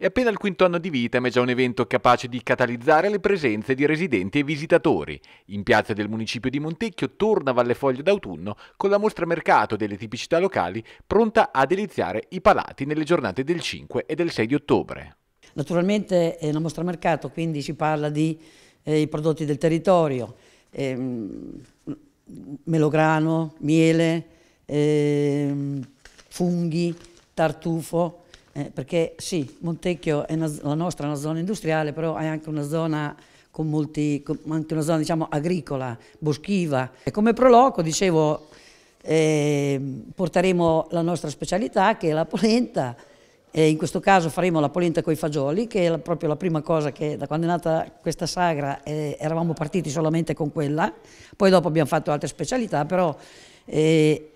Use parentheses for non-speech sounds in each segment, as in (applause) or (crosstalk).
È appena il quinto anno di vita, ma è già un evento capace di catalizzare le presenze di residenti e visitatori. In piazza del municipio di Montecchio torna Valle Vallefoglio d'autunno con la mostra mercato delle tipicità locali pronta a deliziare i palati nelle giornate del 5 e del 6 di ottobre. Naturalmente è eh, una mostra mercato, quindi si parla di eh, prodotti del territorio, ehm, melograno, miele, ehm, funghi, tartufo, eh, perché sì, Montecchio è una, la nostra è una zona industriale, però è anche una zona con molti, con anche una zona diciamo agricola, boschiva. E come proloco, dicevo, eh, porteremo la nostra specialità che è la polenta, e in questo caso faremo la polenta con i fagioli, che è la, proprio la prima cosa che da quando è nata questa sagra eh, eravamo partiti solamente con quella, poi dopo abbiamo fatto altre specialità, però eh,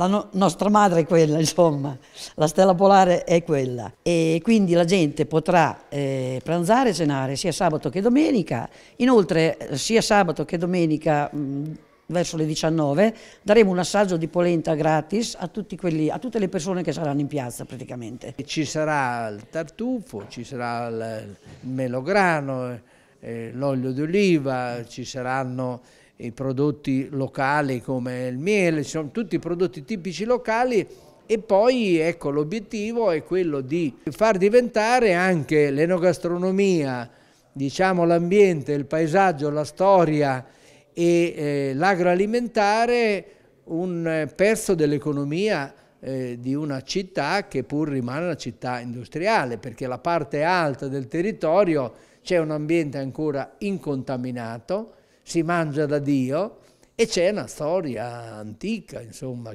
la no nostra madre è quella, (laughs) insomma, la stella polare è quella. E quindi la gente potrà eh, pranzare e cenare sia sabato che domenica, inoltre eh, sia sabato che domenica... Mh, verso le 19 daremo un assaggio di polenta gratis a, quelli, a, tutte le persone che saranno in piazza praticamente. Ci sarà il tartufo, ci sarà il melograno, eh, l'olio d'oliva, ci saranno i prodotti locali come il miele, sono tutti prodotti tipici locali e poi ecco, l'obiettivo è quello di far diventare anche l'enogastronomia, diciamo l'ambiente, il paesaggio, la storia e eh, l'agroalimentare un eh, pezzo dell'economia eh, di una città che pur rimane una città industriale, perché la parte alta del territorio c'è un ambiente ancora incontaminato si mangia da Dio e c'è una storia antica, insomma,